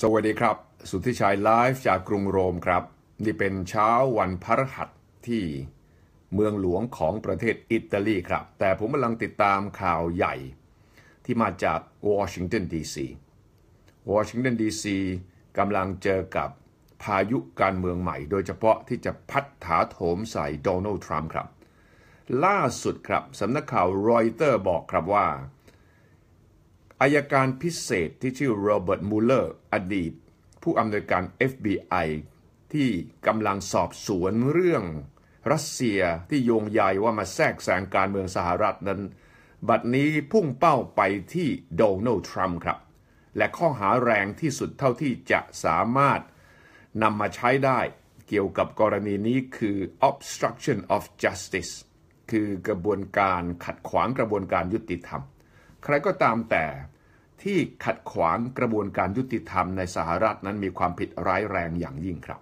สวัสดีครับ สุทธิชัยไลฟ์จากกรุงโรมครับ นี่เป็นเช้าวันพฤหัสที่เมืองหลวงของประเทศอิตาลีครับ แต่ผมกำลังติดตามข่าวใหญ่ที่มาจากวอชิงตันดีซีวอชิงตันดีซีกำลังเจอกับพายุการเมืองใหม่ โดยเฉพาะที่จะพัดถาโถมใส่โดนัลด์ทรัมป์ครับ ล่าสุดครับสำนักข่าวรอยเตอร์บอกครับว่าอายการพิเศษที่ชื่อโรเบิร์ตมูเลอร์อดีต ผู้อำนวยการ FBI ที่กำลังสอบสวนเรื่องรัสเซียที่โยงใยว่ามาแทรกแซงการเมืองสหรัฐนั้น บัดนี้พุ่งเป้าไปที่โดนัลด์ทรัมป์ครับและข้อหาแรงที่สุดเท่าที่จะสามารถนำมาใช้ได้เกี่ยวกับกรณีนี้คือ obstruction of justice คือกระบวนการขัดขวางกระบวนการยุติธรรมใครก็ตามแต่ที่ขัดขวางกระบวนการยุติธรรมในสหรัฐนั้นมีความผิดร้ายแรงอย่างยิ่งครับ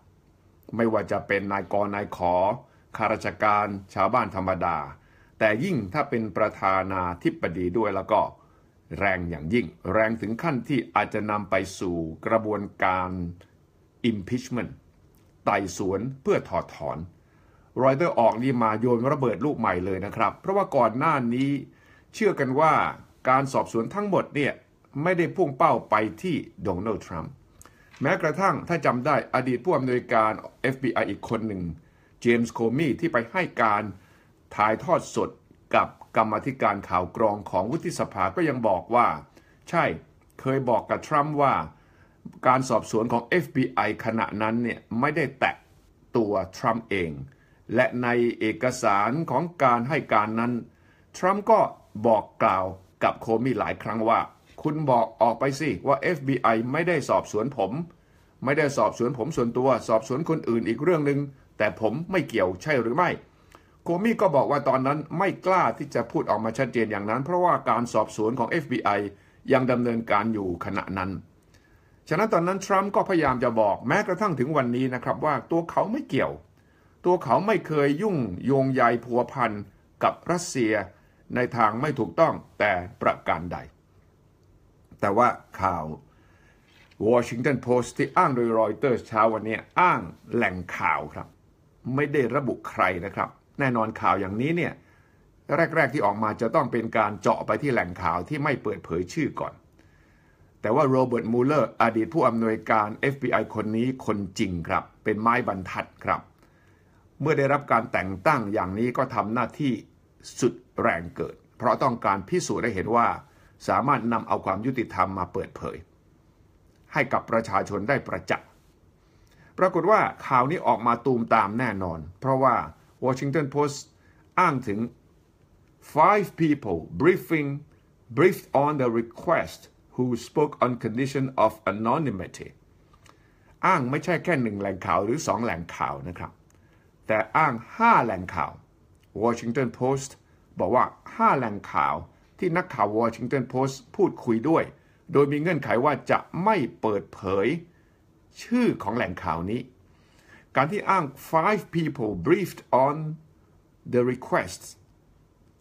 ไม่ว่าจะเป็นนายกรนายขอข้าราชการ ชาวบ้านธรรมดา แต่ยิ่งถ้าเป็นประธานาธิบดีด้วยแล้วก็แรงอย่างยิ่ง แรงถึงขั้นที่อาจจะนำไปสู่กระบวนการ impeachment ไต่สวนเพื่อถอดถอน รอยเตอร์ออกนี่มาโยนระเบิดลูกใหม่เลยนะครับ เพราะว่าก่อนหน้านี้เชื่อกันว่าการสอบสวนทั้งหมดเนี่ย ไม่ได้พุ่งเป้าไปที่โดนัลด์ทรัมป์ แม้กระทั่งถ้าจำได้อดีตผู้อำนวยการ FBI อีกคนหนึ่งเจมส์โคมีที่ไปให้การถ่ายทอดสดกับกรรมธิการข่าวกรองของวุฒิสภาก็ยังบอกว่า ใช่เคยบอกกับทรัมป์ว่าการสอบสวนของ FBI ขณะนั้นเนี่ย ไม่ได้แตะตัวทรัมป์เอง และในเอกสารของการให้การนั้นทรัมป์ก็บอกกล่าวกับโคมีหลายครั้งว่า คุณบอกออกไปสิว่า FBI ไม่ได้สอบสวนผม ไม่ได้สอบสวนผมส่วนตัวสอบสวนคนอื่นอีกเรื่องหนึง่งแต่ผมไม่เกี่ยวใช่หรือไม่ โคมีก็บอกว่าตอนนั้นไม่กล้าที่จะพูดออกมาชัดเจนอย่างนั้น เพราะว่าการสอบสวนของ FBI ยังดำเนินการอยู่ขณะนั้นฉะนั้นตอนนั้นทรัมป์ก็พยายามจะบอกแม้กระทั่งถึงวันนี้นะครับว่าตัวเขาไม่เกี่ยว ตัวเขาไม่เคยยุ่งโยงใยผัวพันกับรัสเซียในทางไม่ถูกต้องแต่ประการใด แต่ว่าข่าว Washington Post ที่อ้างโดยรอยเตอร์เช้าวันนี้อ้างแหล่งข่าวครับ ไม่ได้ระบุใครนะครับ แน่นอนข่าวอย่างนี้เนี่ยแรกๆที่ออกมาจะต้องเป็นการเจาะไปที่แหล่งข่าวที่ไม่เปิดเผยชื่อก่อน แต่ว่าโรเบิร์ตมูเลอร์อดีตผู้อำนวยการ FBI คนนี้คนจริงครับ เป็นไม้บรรทัดครับ เมื่อได้รับการแต่งตั้งอย่างนี้ก็ทำหน้าที่สุดแรงเกิด เพราะต้องการพิสูจน์ได้เห็นว่าสามารถนำเอาความยุติธรรมมาเปิดเผย ให้กับประชาชนได้ประจักษ์ ปรากฏว่าข่าวนี้ออกมาตูมตามแน่นอน เพราะว่า Washington Post อ้างถึง five people briefing briefed on the request who spoke on condition of anonymity อ้างไม่ใช่แค่หนึ่งแหล่งข่าวหรือสองแหล่งข่าวนะครับแต่อ้างห้าแหล่งข่าว Washington Post บอกว่า 5 แหล่งข่าวที่นักข่าววอชิงตันโพสต์พูดคุยด้วย โดยมีเงื่อนไขว่าจะไม่เปิดเผยชื่อของแหล่งข่าวนี้ การที่อ้าง five people briefed on the requests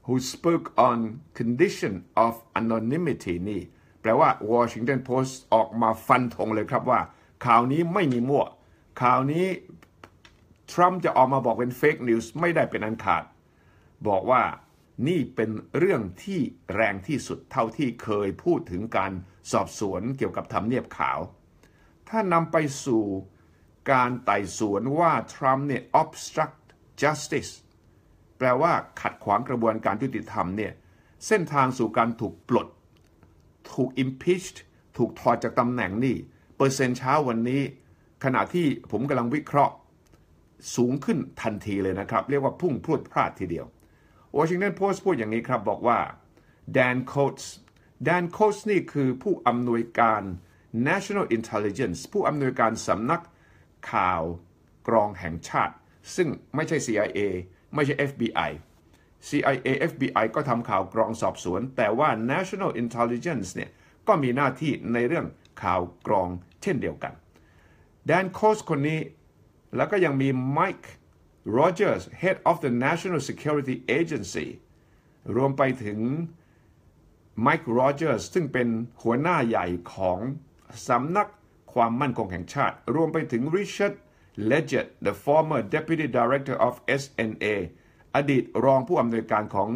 who spoke on condition of anonymity นี่แปลว่าวอชิงตันโพสต์ออกมาฟันธงเลยครับว่า ข่าวนี้ไม่มีมั่ว ข่าวนี้ทรัมป์จะออกมาบอกเป็นเฟกนิวส์ไม่ได้เป็นอันขาด บอกว่านี่เป็นเรื่องที่แรงที่สุดเท่าที่เคยพูดถึงการสอบสวนเกี่ยวกับทำเนียบขาว ถ้านำไปสู่การไต่สวนว่าทรัมป์เนี่ย obstruct justice แปลว่าขัดขวางกระบวนการยุติธรรมเนี่ยเส้นทางสู่การถูกปลด ถูก impeached ถูกถอดจากตำแหน่งนี่ เปอร์เซ็นต์เช้าวันนี้ ขณะที่ผมกำลังวิเคราะห์ สูงขึ้นทันทีเลยนะครับ เรียกว่าพุ่งพรวดพลาดทีเดียววอชิงตันโพสต์พูดอย่างนี้ครับ บอกว่าแดนโคตส์แดนโคตส์นี่คือผู้อำนวยการ National Intelligence ผู้อำนวยการสำนักข่าวกรองแห่งชาติ ซึ่งไม่ใช่ CIA ไม่ใช่ FBI CIA FBI ก็ทำข่าวกรองสอบสวน แต่ว่า National Intelligence เนี่ยก็มีหน้าที่ในเรื่องข่าวกรองเช่นเดียวกันแดนโคสคนนี้ แล้วก็ยังมีไมค์ Rogers head of the National Security Agency รวมไปถึง Mike Rogers ซึ่งเป็นหัวหน้าใหญ่ของ สำนักความมั่นคงแห่งชาติ รวมไปถึง Richard Leggett the former Deputy Director of SNA อดีตรองผู้อำนวยการของ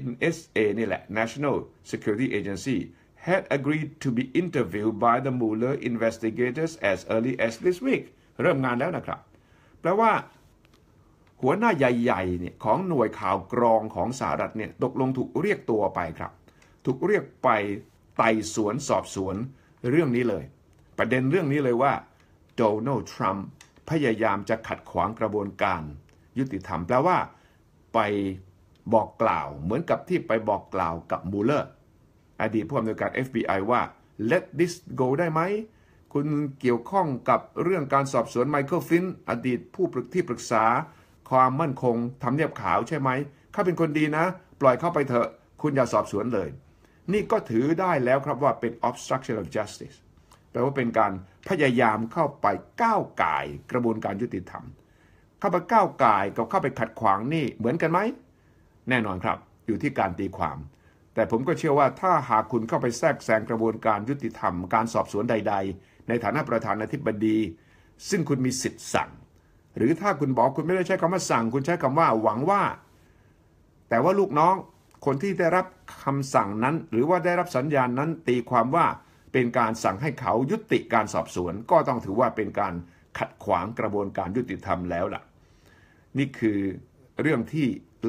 NSA นี่แหละ National Security Agency had agreed to be interviewed by the Mueller investigators as early as this week เริ่มงานแล้วนะครับ แปลว่าหัวหน้าใหญ่ๆเนี่ยของหน่วยข่าวกรองของสหรัฐเนี่ยตกลงถูกเรียกตัวไปครับ ถูกเรียกไปไต่สวนสอบสวนเรื่องนี้เลย ประเด็นเรื่องนี้เลยว่าโดนัลด์ทรัมป์พยายามจะขัดขวางกระบวนการยุติธรรม แปลว่าไปบอกกล่าวเหมือนกับที่ไปบอกกล่าวกับมูเลอร์อดีตผู้อำนวยการ FBI ว่า let this go ได้ไหม คุณเกี่ยวข้องกับเรื่องการสอบสวนไมเคิลฟินอดีตผู้ที่ปรึกษาความมั่นคงทำเนียบขาวใช่ไหมข้าเป็นคนดีนะ ปล่อยเข้าไปเถอะ คุณอย่าสอบสวนเลย นี่ก็ถือได้แล้วครับว่าเป็น obstruction of justice แปลว่าเป็นการพยายามเข้าไปก้าวไก่กระบวนการยุติธรรมเข้าไปก้าวไก่กับเข้าไปขัดขวางนี่เหมือนกันไหม แน่นอนครับ อยู่ที่การตีความ แต่ผมก็เชื่อว่าถ้าหากคุณเข้าไปแทรกแซงกระบวนการยุติธรรมการสอบสวนใด ๆ ในฐานะประธานาธิบดี ซึ่งคุณมีสิทธิ์สั่งหรือถ้าคุณบอกคุณไม่ได้ใช้คำว่าสั่ง คุณใช้คำว่าหวังว่า แต่ว่าลูกน้อง คนที่ได้รับคำสั่งนั้น หรือว่าได้รับสัญญาณนั้น ตีความว่าเป็นการสั่งให้เขายุติการสอบสวน ก็ต้องถือว่าเป็นการขัดขวางกระบวนการยุติธรรมแล้วล่ะ นี่คือเรื่องที่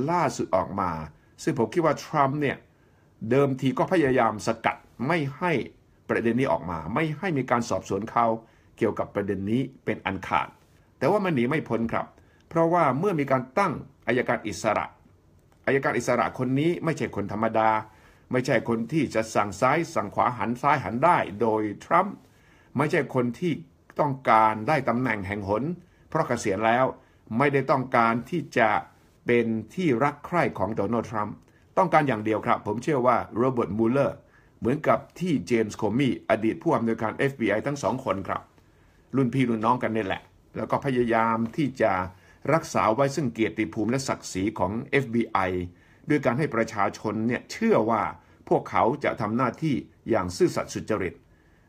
ล่าสุดออกมา ซึ่งผมคิดว่าทรัมป์เนี่ยเดิมทีก็พยายามสกัดไม่ให้ประเด็นนี้ออกมา ไม่ให้มีการสอบสวนเขา เกี่ยวกับประเด็นนี้เป็นอันขาดแต่ว่ามันหนีไม่พ้นครับ เพราะว่าเมื่อมีการตั้งอายการอิสระอายการอิสระคนนี้ไม่ใช่คนธรรมดา ไม่ใช่คนที่จะสั่งซ้าย สั่งขวาหันซ้ายหันได้โดย ทรัมป์ไม่ใช่คนที่ต้องการได้ตำแหน่งแห่งหน เพราะเกษียณแล้วไม่ได้ต้องการที่จะเป็นที่รักใคร่ของ โดนัลด์ทรัมป์ต้องการอย่างเดียวครับ ผมเชื่อว่าโรเบิร์ตมูลเลอร์เหมือนกับที่เจมส์โคมีอดีตผู้อำนวยการ FBI ทั้งสองคนครับ รุ่นพี่รุ่นน้องกันนี่แหละแล้วก็พยายามที่จะรักษาไว้ซึ่งเกียรติภูมิและศักดิ์ศรีของ FBI ด้วยการให้ประชาชนเนี่ยเชื่อว่าพวกเขาจะทำหน้าที่อย่างซื่อสัตย์สุจริต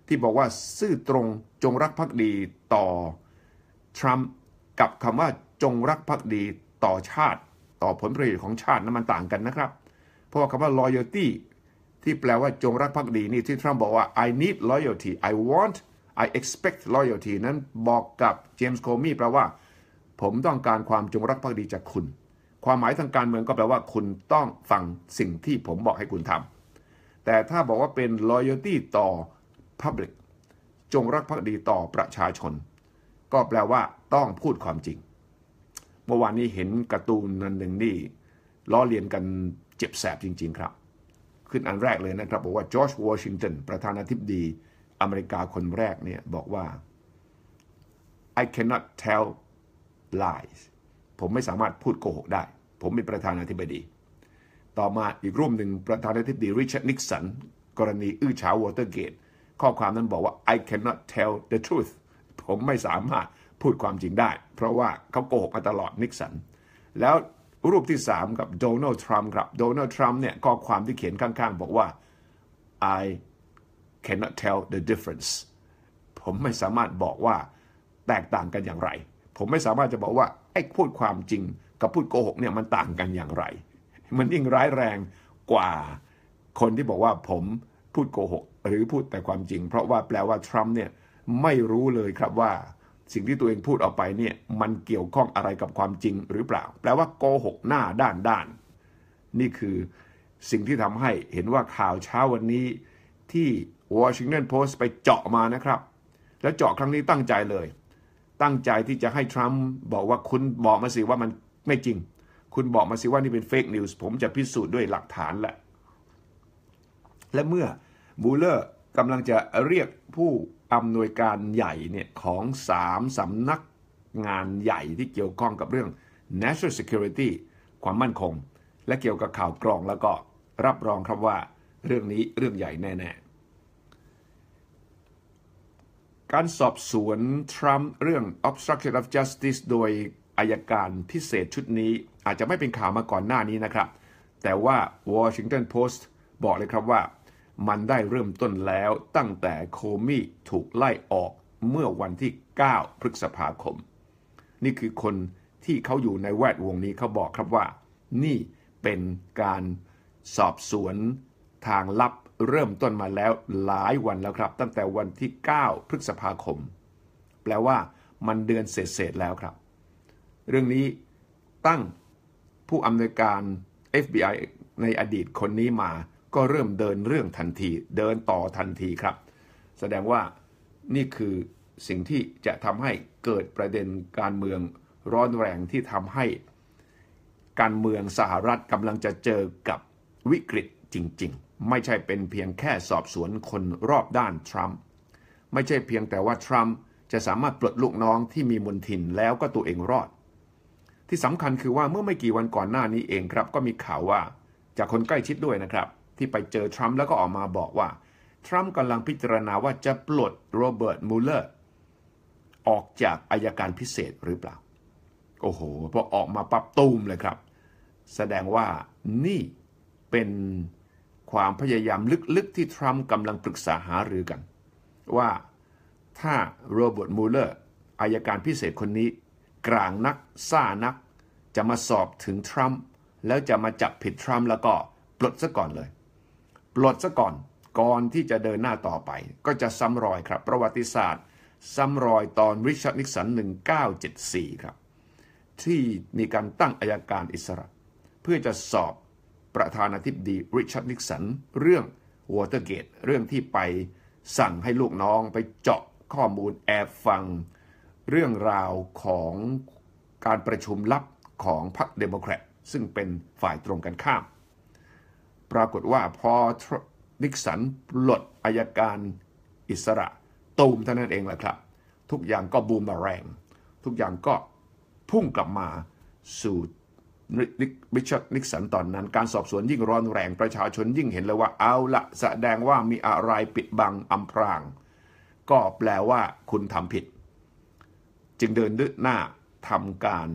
ที่บอกว่าซื่อตรงจงรักภักดีต่อทรัมป์กับคำว่าจงรักภักดีต่อชาติ ต่อผลประโยชน์ของชาตินั้นมันต่างกันนะครับ เพราะว่าคำว่า loyalty ที่แปลว่าจงรักภักดีนี่ที่ทรัมป์บอกว่า I need loyalty I want I expect loyalty นั้นบอกกับเจมส์โคมีแปลว่า ผมต้องการความจงรักภักดีจากคุณ ความหมายทางการเมืองก็แปลว่าคุณต้องฟังสิ่งที่ผมบอกให้คุณทำแต่ถ้าบอกว่าเป็น loyalty ต่อ public จงรักภักดีต่อประชาชน ก็แปลว่าต้องพูดความจริง เมื่อวานนี้เห็นการ์ตูนนันหนึ่งนี่ล้อเลียนกันเจ็บแสบจริงๆครับ ขึ้นอันแรกเลยนะครับ บอกว่าจอร์จวอชิงตันประธานาธิบดีอเมริกาคนแรกเนี่ยบอกว่า I cannot tell lies ผมไม่สามารถพูดโกหกได้ ผมเป็นประธานาธิบดี ต่อมาอีกรูปหนึ่งประธานาธิบดีริชาร์ดนิกสันกรณีอื้อฉาววอเตอร์เกตข้อความนั้นบอกว่า I cannot tell the truth ผมไม่สามารถพูดความจริงได้ เพราะว่าเขาโกหกมาตลอดนิกสันแล้วรูปที่ 3 กับโดนัลด์ทรัมป์ครับโดนัลด์ทรัมป์เนี่ยข้อความที่เขียนข้าง ๆ บอกว่า I cannot tell the difference ผมไม่สามารถบอกว่าแตกต่างกันอย่างไร ผมไม่สามารถจะบอกว่าไอ้พูดความจริงกับพูดโกหกเนี่ยมันต่างกันอย่างไร มันยิ่งร้ายแรงกว่าคนที่บอกว่าผมพูดโกหกหรือพูดแต่ความจริง เพราะว่าแปลว่าทรัมป์เนี่ยไม่รู้เลยครับว่า สิ่งที่ตัวเองพูดออกไปเนี่ยมันเกี่ยวข้องอะไรกับความจริงหรือเปล่า แปลว่าโกหกหน้าด้านด้านนี่คือสิ่งที่ทำให้เห็นว่าข่าวเช้าวันนี้ที่วอชิงตันโพสต์ไปเจาะมานะครับ แล้วเจาะครั้งนี้ตั้งใจเลย ตั้งใจที่จะให้ทรัมป์บอกว่าคุณบอกมาสิว่ามันไม่จริง คุณบอกมาสิว่านี่เป็นเฟกนิวส์ผมจะพิสูจน์ด้วยหลักฐานแหละ และเมื่อบูเลอร์กำลังจะเรียกผู้อำนวยการใหญ่เนี่ยของสามสำนักงานใหญ่ที่เกี่ยวข้องกับเรื่อง national security ความมั่นคง และเกี่ยวกับข่าวกรองแล้วก็รับรองครับว่าเรื่องนี้เรื่องใหญ่แน่ๆการสอบสวนทรัมป์เรื่อง obstruction of justice โดยอายการพิเศษชุดนี้อาจจะไม่เป็นข่าวมาก่อนหน้านี้นะครับ แต่ว่า Washington Post บอกเลยครับว่า มันได้เริ่มต้นแล้วตั้งแต่โคมี่ถูกไล่ออกเมื่อวันที่ 9 พฤษภาคม นี่คือคนที่เขาอยู่ในแวดวงนี้เขาบอกครับว่า นี่เป็นการสอบสวนทางลับเริ่มต้นมาแล้วหลายวันแล้วครับ ตั้งแต่วันที่ 9พฤษภาคม แปลว่ามันเดือนเศษๆแล้วครับ เรื่องนี้ตั้งผู้อำนวยการ FBI ในอดีตคนนี้มาก็เริ่มเดินเรื่องทันทีเดินต่อทันทีครับ แสดงว่านี่คือสิ่งที่จะทำให้เกิดประเด็นการเมืองร้อนแรงที่ทำให้การเมืองสหรัฐกำลังจะเจอกับวิกฤตจริง ๆไม่ใช่เป็นเพียงแค่สอบสวนคนรอบด้านทรัมป์ไม่ใช่เพียงแต่ว่าทรัมป์จะสามารถปลดลูกน้องที่มีมนทินแล้วก็ตัวเองรอด ที่สำคัญคือว่าเมื่อไม่กี่วันก่อนหน้านี้เองครับ ก็มีข่าวว่า จากคนใกล้ชิดด้วยนะครับ ที่ไปเจอทรัมป์แล้วก็ออกมาบอกว่า ทรัมป์กำลังพิจารณาว่าจะปลดโรเบิร์ตมูเลอร์ ออกจากอายการพิเศษหรือเปล่าโอ้โหพอออกมาปับตูมเลยครับ แสดงว่า นี่เป็นความพยายามลึกๆที่ทรัมป์กำลังปรึกษาหารือกันว่าถ้าโรเบิร์ตมูเลอร์อายการพิเศษคนนี้กลางนัก ซ่านัก จะมาสอบถึง ทรัมป์แล้วจะมาจับผิดทรัมป์แล้วก็ปลดซะก่อนเลย ปลดซะก่อนก่อนที่จะเดินหน้าต่อไป ก็จะซ้ำรอยครับประวัติศาสตร์ซ้ำรอยตอนริชาร์ดนิกสัน 1974ครับที่มีการตั้งอายการอิสระ เพื่อจะสอบประธานาธิบดีริชาร์ดนิกสันเรื่องวอเตอร์เกต เรื่องที่ไปสั่งให้ลูกน้องไปเจาะข้อมูลแอบฟัง เรื่องราวของการประชุมลับของพรรคเดโมแครตซึ่งเป็นฝ่ายตรงกันข้าม ปรากฏว่าพอนิกสันปลดอายการอิสระตูมเท่านั้นเองแหละครับ ทุกอย่างก็บูมมาแรง ทุกอย่างก็พุ่งกลับมาสู่ริชาร์ดนิกสัน ตอนนั้นการสอบสวนยิ่งร้อนแรง ประชาชนยิ่งเห็นเลยว่า เอาละ แสดงว่ามีอะไรปิดบังอำพราง ก็แปลว่าคุณทำผิด จึงเดินดหน้าทำการ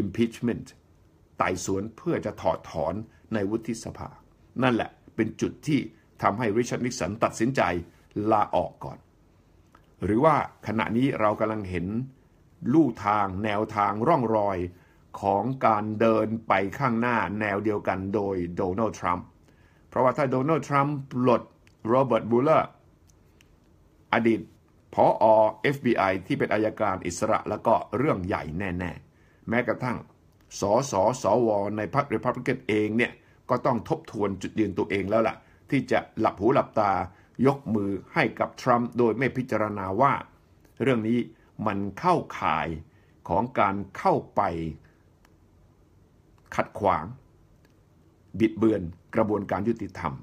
impeachment ไต่สวนเพื่อจะถอดถอนในวุฒิสภา นั่นแหละเป็นจุดที่ทำให้ริชาร์ดนิกสันตัดสินใจลาออกก่อน หรือว่าขณะนี้เรากำลังเห็น ลู่ทาง แนวทางร่องรอยของการเดินไปข้างหน้าแนวเดียวกันโดยโดนัลด์ทรัมป์ เพราะว่าถ้าโดนัลด์ทรัมป์ปลดโรเบิร์ตบูลเลอร์ อดีตพออ FBI ที่เป็นอายการอิสระแล้วก็เรื่องใหญ่แน่ๆ แม้กระทั่งสสสว ในพรรครีพับลิกันเองเนี่ย ก็ต้องทบทวนจุดยืนตัวเองแล้วล่ะ ที่จะหลับหูหลับตายกมือให้กับทรัมป์โดยไม่พิจารณาว่า เรื่องนี้มันเข้าข่ายของการเข้าไปขัดขวางบิดเบือนกระบวนการยุติธรรม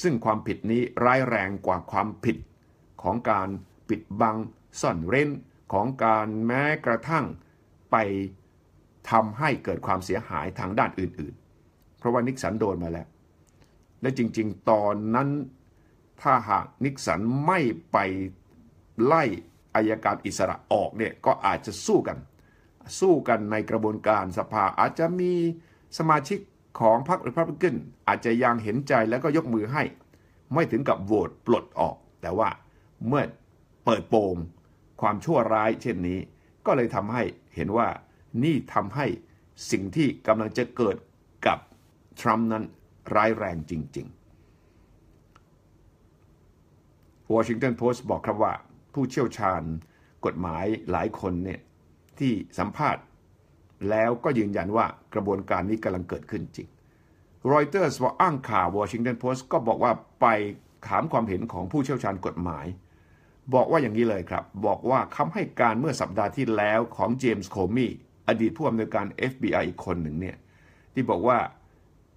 ซึ่งความผิดนี้ร้ายแรงกว่าความผิดของการปิดบังซ่อนเร้นของการแม้กระทั่ง ไปทำให้เกิดความเสียหายทางด้านอื่นๆ เพราะว่านิกสันโดนมาแล้ว และจริงๆตอนนั้นถ้าหากนิกสันไม่ไปไล่อายการอิสระออกเนี่ยก็อาจจะสู้กันสู้กันในกระบวนการสภาอาจจะมีสมาชิกของพรรคริพับลิก้นอาจจะยังเห็นใจแล้วก็ยกมือให้ไม่ถึงกับโหวตปลดออก แต่ว่าเมื่อเปิดโปงความชั่วร้ายเช่นนี้ ก็เลยทำให้เห็นว่านี่ทำให้สิ่งที่กำลังจะเกิดกับทรัมป์นั้นร้ายแรงจริงๆวอชิงตันโพสต์บอกครับว่าผู้เชี่ยวชาญกฎหมายหลายคนเนี่ยที่สัมภาษณ์แล้วก็ยืนยันว่ากระบวนการนี้กำลังเกิดขึ้นจริง รอยเตอร์สว่าอ้างข่าววอชิงตันโพสต์ก็บอกว่าไปถามความเห็นของผู้เชี่ยวชาญกฎหมาย บอกว่าอย่างนี้เลยครับบอกว่าคำให้การเมื่อสัปดาห์ที่แล้วของเจมส์โคมีอดีตผู้อำนวยการ FBI อีกคนหนึ่งเนี่ย ที่บอกว่า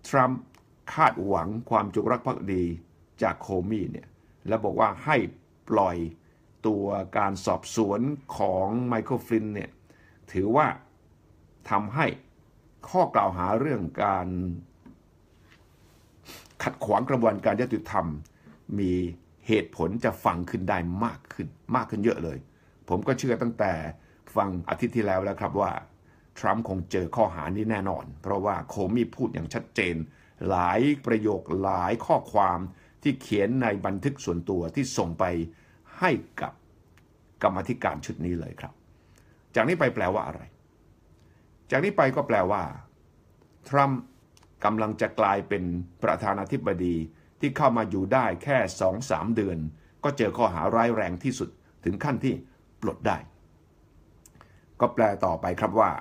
ทรัมป์คาดหวังความจงรักภักดีจากโคมีเนี่ยและบอกว่าให้ปล่อยตัวการสอบสวนของไมเคิลฟลินเนี่ยถือว่าทำให้ข้อกล่าวหาเรื่องการ ขัดขวางกระบวนการยุติธรรมมีเหตุผลจะฟังขึ้นได้มากขึ้น มากขึ้นเยอะเลย ผมก็เชื่อตั้งแต่ฟังอาทิตย์ที่แล้วแล้วครับว่า ทรัมป์คงเจอข้อหานี้แน่นอน เพราะว่าโคมีพูดอย่างชัดเจน หลายประโยคหลายข้อความที่เขียนในบันทึกส่วนตัวที่ส่งไปให้กับกรรมธิการชุดนี้เลยครับจากนี้ไปแปลว่าอะไร จากนี้ไปก็แปลว่า ทรัมป์กำลังจะกลายเป็นประธานาธิบดีที่เข้ามาอยู่ได้แค่สองสามเดือน ก็เจอข้อหาร้ายแรงที่สุดถึงขั้นที่ปลดได้ ก็แปลต่อไปครับว่า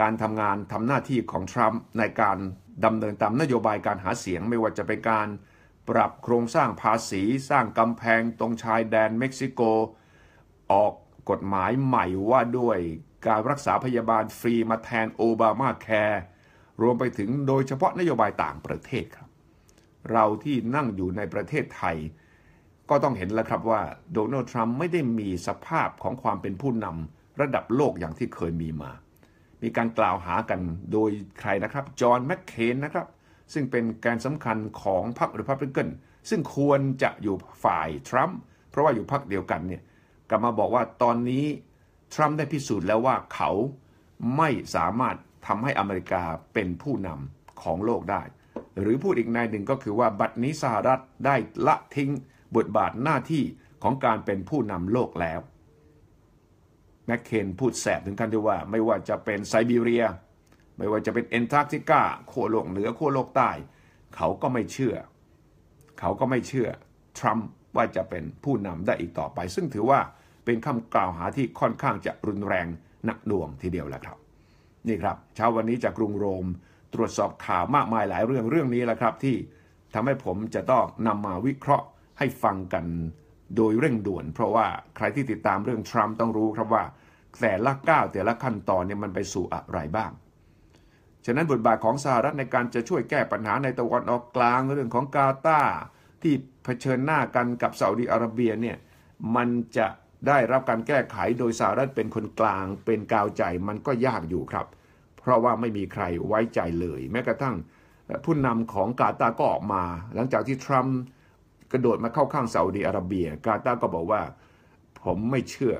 การทำงานทำหน้าที่ของทรัมป์ในการดำเนินตามนโยบายการหาเสียง ไม่ว่าจะเป็นการปรับโครงสร้างภาษีสร้างกำแพงตรงชายแดนเม็กซิโก ออกกฎหมายใหม่ว่าด้วยการรักษาพยาบาลฟรีมาแทนโอบามาแคร์รวมไปถึงโดยเฉพาะนโยบายต่างประเทศครับ เราที่นั่งอยู่ในประเทศไทยก็ต้องเห็นแล้วครับว่า โดนัลด์ทรัมป์ไม่ได้มีสภาพของความเป็นผู้นำระดับโลกอย่างที่เคยมีมา มีการกล่าวหากันโดยใครนะครับ จอห์นแมคเคนนะครับ ซึ่งเป็นแกนสำคัญของพรรครีพับลิกันซึ่งควรจะอยู่ฝ่ายทรัมป์เพราะว่าอยู่พรรคเดียวกันเนี่ยกลับมาบอกว่าตอนนี้ทรัมป์ได้พิสูจน์แล้วว่าเขาไม่สามารถทำให้อเมริกาเป็นผู้นำของโลกได้ หรือพูดอีกนายหนึ่งก็คือว่าบัดนี้สหรัฐได้ละทิ้งบทบาทหน้าที่ของการเป็นผู้นำโลกแล้วแมคเคนพูดแสบถึงขั้นที่ว่า ไม่ว่าจะเป็นไซบีเรีย ไม่ว่าจะเป็นแอนตาร์กติกาโคโลกเหนือโคโลกใต้เขาก็ไม่เชื่อ เขาก็ไม่เชื่อทรัมป์ว่าจะเป็นผู้นำได้อีกต่อไป ซึ่งถือว่าเป็นคำกล่าวหาที่ค่อนข้างจะรุนแรงหนักหน่วงทีเดียวแหละครับนี่ครับเช้าวันนี้จากกรุงโรมตรวจสอบข่าวมากมายหลายเรื่องเรื่องนี้แหละครับ ที่ทำให้ผมจะต้องนำมาวิเคราะห์ให้ฟังกันโดยเร่งด่วน เพราะว่าใครที่ติดตามเรื่องทรัมป์ต้องรู้ครับว่าแต่ละก้าวแต่ละขั้นตอนเนี่ยมันไปสู่อะไรบ้าง ฉะนั้นบทบาทของสหรัฐในการจะช่วยแก้ปัญหาในตะวันออกกลางเรื่องของกาตาที่ผชิญหน้ากันกับซาอุดีอาระเบียเนี่ยมันจะได้รับการแก้ไขโดยสหรัฐเป็นคนกลางเป็นกาวใจ มันก็ยากอยู่ครับ เพราะว่าไม่มีใครไว้ใจเลย แม้กระทั่งผู้นำของกาตาก็ออกมา หลังจากที่ทรัมป์กระโดดมาเข้าข้างซาอุดีอาระเบีย กาตาก็บอกว่า ผมไม่เชื่อ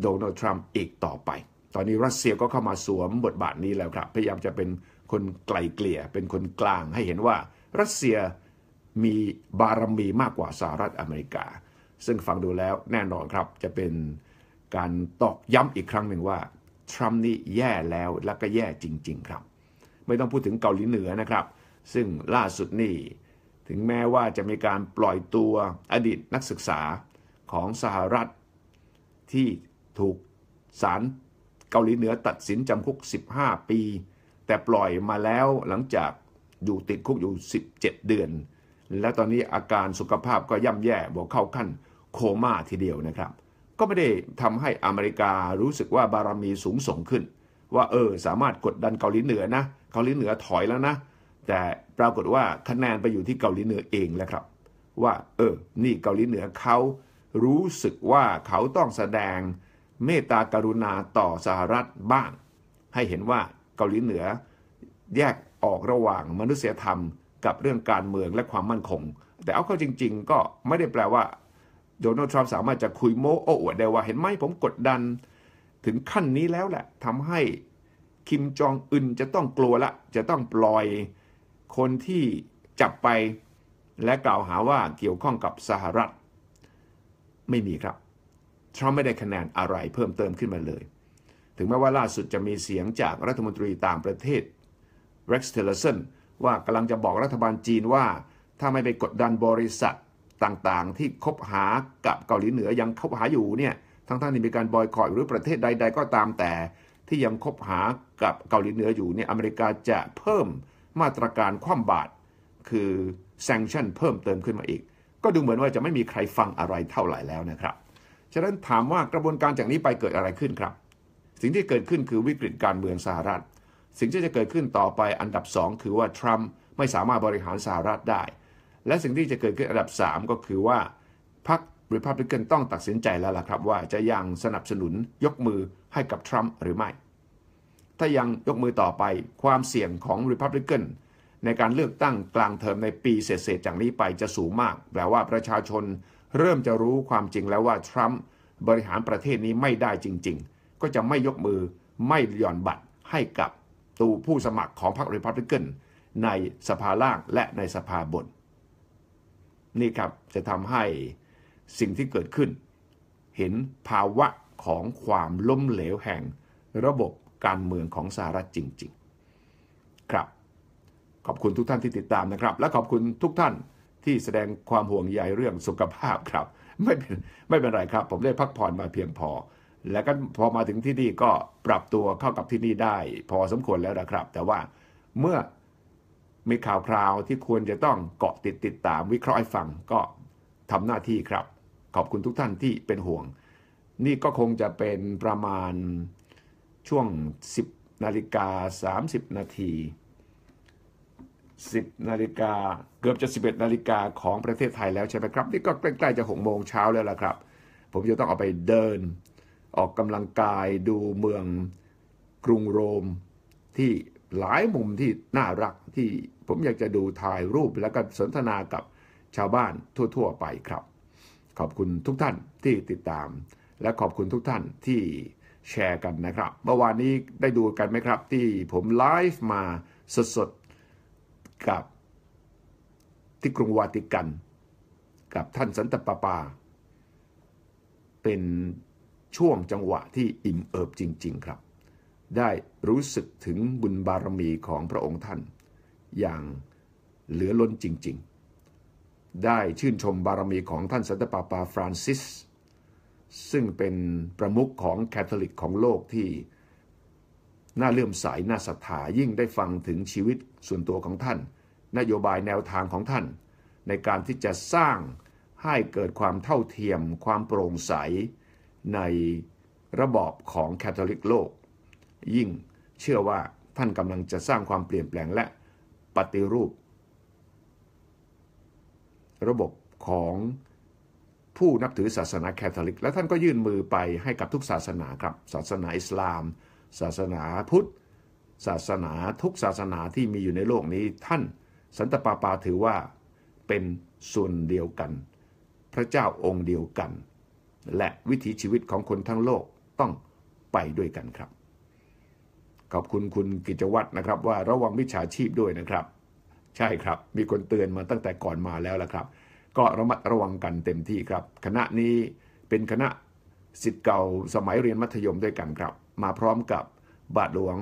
โดนัลด์ทรัมป์อีกต่อไป ตอนนี้รัสเซียก็เข้ามาสวมบทบาทนี้แล้วครับพยายามจะเป็นคนไกลเกลี่ยเป็นคนกลางให้เห็นว่ารัสเซียมีบารมีมากกว่าสหรัฐอเมริกา ซึ่งฟังดูแล้วแน่นอนครับจะเป็นการตอกย้ำอีกครั้งหนึ่งว่า ทรัมป์นี่แย่แล้วและก็แย่จริง ๆ ครับ ไม่ต้องพูดถึงเกาหลีเหนือนะครับ ซึ่งล่าสุดนี่ ถึงแม้ว่าจะมีการปล่อยตัวอดีตนักศึกษาของสหรัฐที่ถูกศาลเกาหลีเหนือตัดสินจำคุก 15 ปี แต่ปล่อยมาแล้วหลังจากอยู่ติดคุกอยู่ 17 เดือนแล้วตอนนี้อาการสุขภาพก็ย่ำแย่บอกเข้าขั้นโคม่าทีเดียวนะครับ ก็ไม่ได้ทำให้อเมริการู้สึกว่าบารมีสูงส่งขึ้น ว่าเออ สามารถกดดันเกาหลีเหนือนะ เกาหลีเหนือถอยแล้วนะแต่ปรากฏว่าคะแนนไปอยู่ที่เกาหลีเหนือเองแล้วครับ ว่าเออ นี่เกาหลีเหนือเขารู้สึกว่าเขาต้องแสดงเมตตากรุณาต่อสหรัฐบ้างให้เห็นว่าเกาหลีเหนือแยกออกระหว่างมนุษยธรรมกับเรื่องการเมืองและความมั่นคง แต่เอาเข้าจริงๆ ก็ไม่ได้แปลว่าโดนัลด์ทรัมป์สามารถจะคุยโม้โอ้อวดได้ว่าเห็นไหมผมกดดัน ถึงขั้นนี้แล้วแหละทำให้คิมจองอึนจะต้องกลัวละ จะต้องปล่อยคนที่จับไป และกล่าวหาว่าเกี่ยวข้องกับสหรัฐ ไม่มีครับ ทรัมป์ไม่ได้คะแนนอะไรเพิ่มเติมขึ้นมาเลย ถึงแม้ว่าล่าสุดจะมีเสียงจากรัฐมนตรีต่างประเทศเ Rex t เ l l เลสันว่ากำลังจะบอกรัฐบาลจีนว่า ถ้าไม่ไปกดดันบริษัทต่างๆ ที่คบหากับเกาหลีเหนือยังคบหาอยู่เนี่ยทั้งๆที่มีการบอยคอรหรือประเทศใด ๆ ก็ตามแต่ ที่ยังคบหากับเกาหลีเหนืออยู่เนี่ยอเมริกาจะเพิ่มมาตรการคว่ำบาตรคือ s ซ n c ชั่นเพิ่มเติมขึ้นมาอีก ก็ดูเหมือนว่าจะไม่มีใครฟังอะไรเท่าไหร่แล้วนะครับฉะนั้นถามว่ากระบวนการจากนี้ไปเกิดอะไรขึ้นครับ สิ่งที่เกิดขึ้นคือวิกฤตการเมืองสหรัฐสิ่งที่จะเกิดขึ้นต่อไปอันดับ 2 คือว่าทรัมป์ไม่สามารถบริหารสหรัฐได้ และสิ่งที่จะเกิดขึ้นอันดับ 3 ก็คือว่าพรรคริพับลิกันต้องตัดสินใจแล้วล่ะครับ ว่าจะยังสนับสนุนยกมือให้กับทรัมป์หรือไม่ ถ้ายังยกมือต่อไปความเสี่ยงของริพับลิกันในการเลือกตั้งกลางเทอมในปีเศษๆจากนี้ไปจะสูงมาก แปลว่าประชาชนเริ่มจะรู้ความจริงแล้วว่าทรัมป์บริหารประเทศนี้ไม่ได้จริงๆ ก็จะไม่ยกมือไม่หย่อนบัตรให้กับตูผู้สมัครของพรรครีพับลิกันในสภาล่างและในสภาบน นี่ครับจะทำให้สิ่งที่เกิดขึ้น เห็นภาวะของความล้มเหลวแห่งระบบการเมืองของสหรัฐจริง ๆ ครับ ขอบคุณทุกท่านที่ติดตามนะครับ และขอบคุณทุกท่านที่แสดงความห่วงใยเรื่องสุขภาพครับ ไม่เป็นไม่เป็นไรครับ ผมได้พักผ่อนมาเพียงพอแล้วก็พอมาถึงที่นี่ก็ปรับตัวเข้ากับที่นี่ได้พอสมควรแล้วนะครับ แต่ว่าเมื่อมีข่าวคราวที่ควรจะต้องเกาะติดติดตามวิเคราะห์ฟังก็ทำหน้าที่ครับ ขอบคุณทุกท่านที่เป็นห่วง นี่ก็คงจะเป็นประมาณช่วง 10นาฬิกา30นาที10นาฬิกา เกือบจะ 11 นาฬิกาของประเทศไทยแล้วใช่ไหมครับ นี่ก็ใกล้ๆจะ6โมงเช้าแล้วล่ะครับผมจะต้องออกไปเดินออกกำลังกายดูเมืองกรุงโรมที่หลายมุมที่น่ารักที่ผมอยากจะดูถ่ายรูป แล้วก็สนทนากับชาวบ้านทั่วๆ ไปครับ ขอบคุณทุกท่านที่ติดตาม และขอบคุณทุกท่านที่แชร์กันนะครับ เมื่อวานนี้ได้ดูกันไหมครับ ที่ผมไลฟ์มาสดๆกับที่กรุงวาติกัน กับท่านสันตปาปาเป็นช่วงจังหวะที่อิ่มเอิบจริง ๆ ครับ ได้รู้สึกถึงบุญบารมีของพระองค์ท่าน อย่างเหลือล้นจริงๆ ได้ชื่นชมบารมีของท่านสันตปาปาฟรานซิส ซึ่งเป็นประมุขของแคทอลิกของโลกที่ น่าเลื่อมใสน่าศรัทธายิ่งได้ฟังถึงชีวิตส่วนตัวของท่าน นโยบายแนวทางของท่าน ในการที่จะสร้างให้เกิดความเท่าเทียมความโปร่งใสในระบอบของแคทอลิกโลก ยิ่งเชื่อว่าท่านกำลังจะสร้างความเปลี่ยนแปลงและปฏิรูป ระบบของผู้นับถือศาสนาแคทอลิก และท่านก็ยื่นมือไปให้กับทุกศาสนาครับ ศาสนาอิสลาม ศาสนาพุทธ ศาสนาทุกศาสนาที่มีอยู่ในโลกนี้ ท่านสันตปาปาถือว่าเป็นส่วนเดียวกัน พระเจ้าองค์เดียวกันและวิถีชีวิตของคนทั้งโลกต้องไปด้วยกันครับ ขอบคุณคุณกิจวัตรนะครับว่าระวังวิชาชีพด้วยนะครับ ใช่ครับ มีคนเตือนมาตั้งแต่ก่อนมาแล้วละครับ ก็ระมัดระวังกันเต็มที่ครับ คณะนี้เป็นคณะสิทธิ์เก่าสมัยเรียนมัธยมด้วยกันครับ มาพร้อมกับบาทหลวง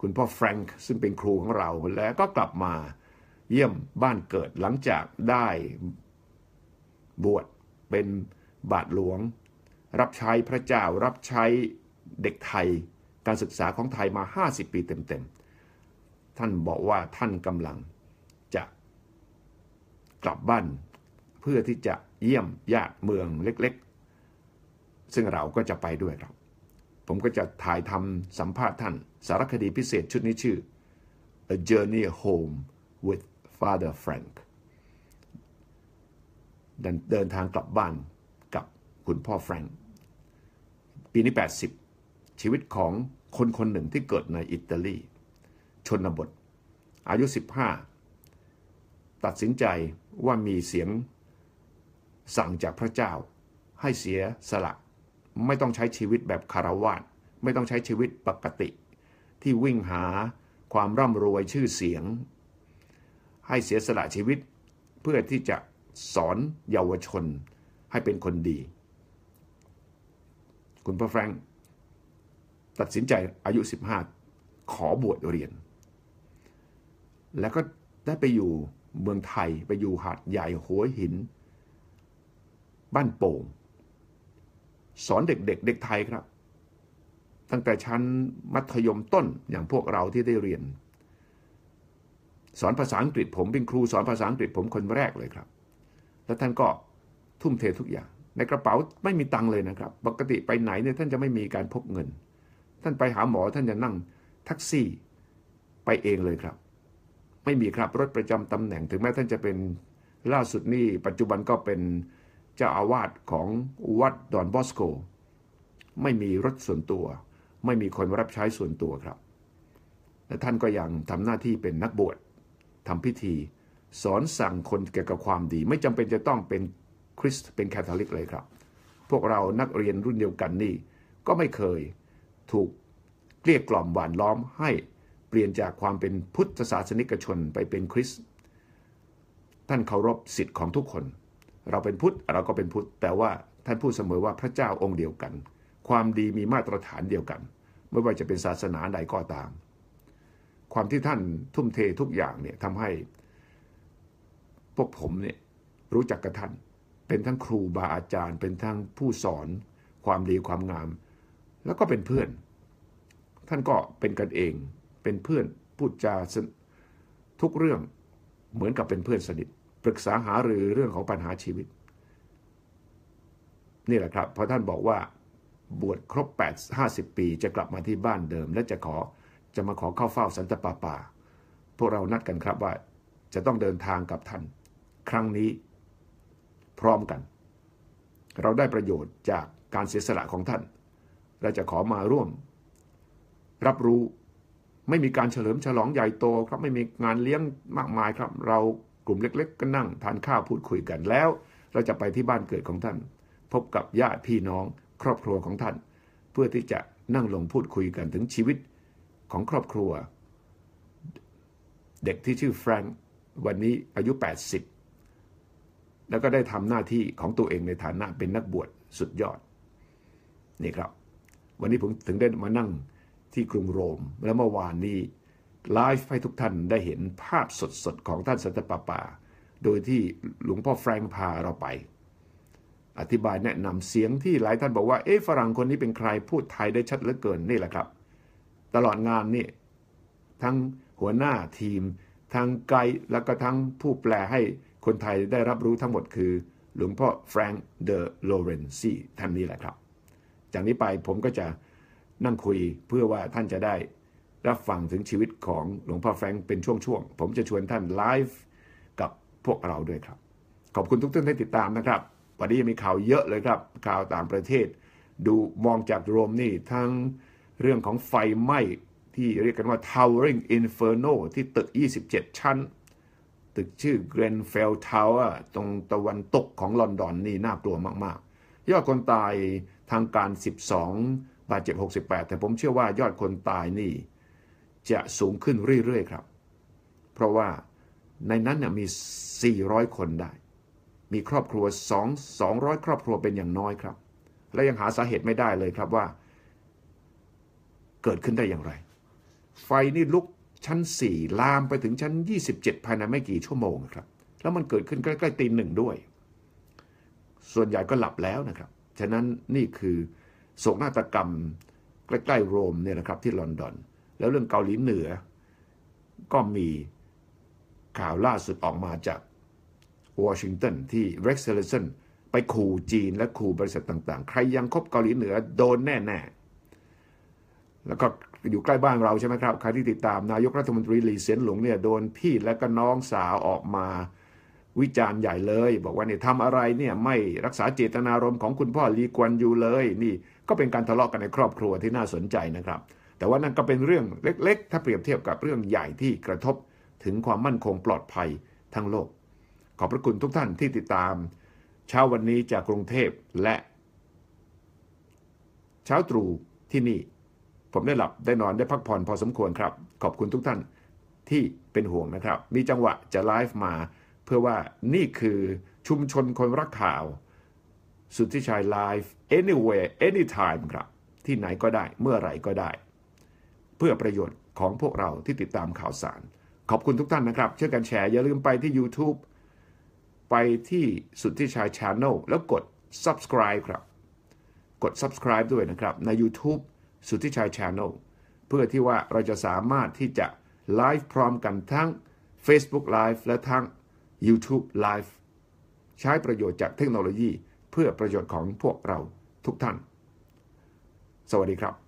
คุณพ่อแฟรงค์ซึ่งเป็นครูของเรา และก็กลับมาเยี่ยมบ้านเกิดหลังจากได้บวชเป็นบาทหลวงรับใช้พระเจ้ารับใช้เด็กไทยการศึกษาของไทยมา 50 ปีเต็มๆท่านบอกว่าท่านกำลังจะกลับบ้านเพื่อที่จะเยี่ยมญาติเมืองเล็กๆ ซึ่งเราก็จะไปด้วยครับผมก็จะถ่ายทำสัมภาษณ์ท่านสารคดีพิเศษชุดนี้ชื่อ A Journey Home with Father Frank เดินทางกลับบ้านคุณพ่อแฟรงค์ ปีนี้ 80 ชีวิตของคนคนหนึ่งที่เกิดในอิตาลี ชนบท อายุ 15 ตัดสินใจว่ามีเสียงสั่งจากพระเจ้า ให้เสียสละ ไม่ต้องใช้ชีวิตแบบคารวาสไม่ต้องใช้ชีวิตปกติ ที่วิ่งหาความร่ำรวยชื่อเสียง ให้เสียสละชีวิต เพื่อที่จะสอนเยาวชนให้เป็นคนดีคุณพ่อแฟรงค์ตัดสินใจอายุ 15 ขอบวชเรียน แล้วก็ได้ไปอยู่เมืองไทยไปอยู่หาดใหญ่หัวหิน บ้านโป่งสอนเด็กๆเเด็กไทยครับ ตั้งแต่ชั้นมัธยมต้นอย่างพวกเราที่ได้เรียน สอนภาษาอังกฤษผมเป็นครูสอนภาษาอังกฤษผมคนแรกเลยครับ และท่านก็ทุ่มเททุกอย่างในกระเป๋าไม่มีตังค์เลยนะครับ ปกติไปไหนเนี่ยท่านจะไม่มีการพกเงิน ท่านไปหาหมอท่านจะนั่งแท็กซี่ไปเองเลยครับ ไม่มีครับรถประจำตำแหน่ง ถึงแม้ท่านจะเป็นล่าสุดนี่ปัจจุบันก็เป็นเจ้าอาวาสของวัดดอนบอสโก ไม่มีรถส่วนตัว ไม่มีคนรับใช้ส่วนตัวครับ และท่านก็ยังทำหน้าที่เป็นนักบวชทำพิธี สอนสั่งคนเกี่ยวกับความดี ไม่จำเป็นจะต้องเป็นคริสต์เป็นแคทอลิกเลยครับ พวกเรานักเรียนรุ่นเดียวกันนี่ก็ไม่เคยถูกเกลี้ยกล่อมหวานล้อมให้เปลี่ยนจากความเป็นพุทธศาสนิกชนไปเป็นคริสต์ท่านเคารพสิทธิ์ของทุกคน เราเป็นพุทธเราก็เป็นพุทธ แต่ว่าท่านพูดเสมอว่าพระเจ้าองค์เดียวกัน ความดีมีมาตรฐานเดียวกัน ไม่ว่าจะเป็นศาสนาใดก็ตาม ความที่ท่านทุ่มเททุกอย่างเนี่ยทำให้ พวกผมเนี่ยรู้จักกับท่านเป็นทั้งครูบาอาจารย์เป็นทั้งผู้สอน ความดีความงาม แล้วก็เป็นเพื่อน ท่านก็เป็นกันเอง เป็นเพื่อนพูดจา ทุกเรื่องเหมือนกับเป็นเพื่อนสนิท ปรึกษาหารือเรื่องของปัญหาชีวิตนี่แหละครับ พอท่านบอกว่า บวชครบ 8 50 ปีจะกลับมาที่บ้านเดิม และจะขอจะมาขอเข้าเฝ้าสันตปาปา พวกเรานัดกันครับว่าจะต้องเดินทางกับท่าน ครั้งนี้พร้อมกัน เราได้ประโยชน์จากการเสียสละของท่าน เราจะขอมาร่วม รับรู้ไม่มีการเฉลิมฉลองใหญ่โต ครับไม่มีงานเลี้ยงมากมายครับ เรากลุ่มเล็กๆก็นั่งทานข้าวพูดคุยกันแล้วเราจะไปที่บ้านเกิดของท่าน พบกับญาติพี่น้องครอบครัวของท่าน เพื่อที่จะนั่งลงพูดคุยกันถึงชีวิตของครอบครัว เด็กที่ชื่อแฟรงค์วันนี้อายุ 80แล้วก็ได้ทำหน้าที่ของตัวเองในฐานะเป็นนักบวชสุดยอด นี่ครับ วันนี้ผมถึงได้มานั่งที่กรุงโรมและเมื่อวานนี้ไลฟ์ให้ทุกท่านได้เห็นภาพสดๆ ของท่านสันตปาปาโดยที่หลวงพ่อแฟรงพาเราไป อธิบายแนะนำเสียงที่หลายท่านบอกว่าเอ๊ะฝรั่งคนนี้เป็นใครพูดไทยได้ชัดเหลือเกินนี่แหละครับ ตลอดงานนี่ทั้งหัวหน้าทีมทั้งไกด์แล้วก็ทั้งผู้แปลให้คนไทยได้รับรู้ทั้งหมดคือหลวงพ่อแฟรงค์เดอโลเรนซีท่านนี้แหละครับ จากนี้ไปผมก็จะนั่งคุยเพื่อว่าท่านจะได้รับฟังถึงชีวิตของหลวงพ่อแฟรงค์เป็นช่วงๆ ผมจะชวนท่านไลฟ์กับพวกเราด้วยครับ ขอบคุณทุกท่านที่ติดตามนะครับ วันนี้ยังมีข่าวเยอะเลยครับข่าวต่างประเทศ ดูมองจากโรมนี่ทั้งเรื่องของไฟไหม้ที่เรียกกันว่า Towering Inferno ที่ตึก 27 ชั้นตึกชื่อเกรนเฟลทาวเวอร์ตรงตะวันตกของลอนดอนนี่น่ากลัวมาก ๆ ยอดคนตายทางการ 12 บาดเจ็บ 68 แต่ผมเชื่อว่ายอดคนตายนี่จะสูงขึ้นเรื่อยๆครับ เพราะว่าในนั้นมี 400 คนได้ มีครอบครัว 2 200 ครอบครัวเป็นอย่างน้อยครับ และยังหาสาเหตุไม่ได้เลยครับว่าเกิดขึ้นได้อย่างไร ไฟนี่ลุกชั้น 4 ลามไปถึงชั้น 27 ภายในไม่กี่ชั่วโมงครับแล้วมันเกิดขึ้นใกล้ ๆ ตีหนึ่งด้วย ส่วนใหญ่ก็หลับแล้วนะครับ ฉะนั้นนี่คือโศกนาฏกรรมใกล้ๆโรมเนี่ยนะครับที่ลอนดอนแล้วเรื่องเกาหลีเหนือก็มีข่าวล่าสุดออกมาจากวอชิงตันที่เร็กซ์เลสันไปขู่จีนและขู่บริษัทต่างๆ ใครยังคบเกาหลีเหนือโดนแน่ๆ แล้วก็อยู่ใกล้บ้านเราใช่ไหมครับใครที่ติดตามนายกรัฐมนตรีหลีเซียนหลงเนี่ยโดนพี่และก็น้องสาวออกมาวิจารณ์ใหญ่เลย บอกว่าเนี่ยทำอะไรเนี่ยไม่รักษาเจตนารมณ์ของคุณพ่อลีกวนอยู่เลย นี่ก็เป็นการทะเลาะกันในครอบครัวที่น่าสนใจนะครับ แต่ว่านั่นก็เป็นเรื่องเล็กๆ ถ้าเปรียบเทียบกับเรื่องใหญ่ที่กระทบถึงความมั่นคงปลอดภัยทั้งโลก ขอบพระคุณทุกท่านที่ติดตามเช้าวันนี้จากกรุงเทพและ เช้าตรู่ที่นี่ผมได้หลับได้นอนได้พักผ่อนพอสมควรครับ ขอบคุณทุกท่านที่เป็นห่วงนะครับ มีจังหวะจะไลฟ์มา เพื่อว่านี่คือชุมชนคนรักข่าว สุทธิชัยไลฟ์ anywhere anytime ครับ ที่ไหนก็ได้เมื่อไหร่ก็ได้ เพื่อประโยชน์ของพวกเราที่ติดตามข่าวสาร ขอบคุณทุกท่านนะครับช่วยกันแชร์ อย่าลืมไปที่ YouTube ไปที่สุทธิชัย Channel แล้วกด subscribe ครับ กด subscribe ด้วยนะครับใน YouTube สุทธิชัยชาแนลเพื่อที่ว่าเราจะสามารถที่จะไลฟ์พร้อมกันทั้ง Facebook Live และทั้ง YouTube Live ใช้ประโยชน์จากเทคโนโลยีเพื่อประโยชน์ของพวกเราทุกท่าน สวัสดีครับ